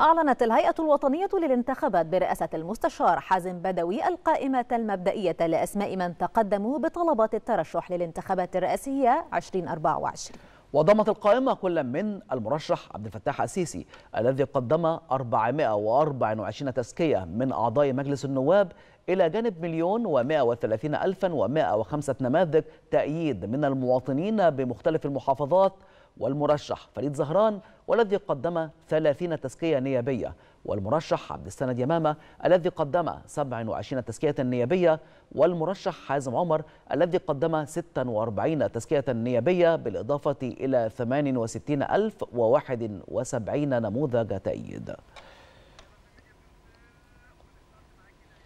أعلنت الهيئة الوطنية للانتخابات برئاسة المستشار حازم بدوي القائمة المبدئية لأسماء من تقدموا بطلبات الترشح للانتخابات الرئاسية 2024 وضمت القائمة كل من المرشح عبد الفتاح السيسي الذي قدم 424 تزكية من أعضاء مجلس النواب إلى جانب مليون و130 ألفا و105 نماذج تأييد من المواطنين بمختلف المحافظات والمرشح فريد زهران والذي قدم 30 تزكية نيابية والمرشح عبد السند يمامة الذي قدم 27 تزكية نيابية والمرشح حازم عمر الذي قدم 46 تزكية نيابية بالإضافة إلى 68 الف و71 نموذج تأييد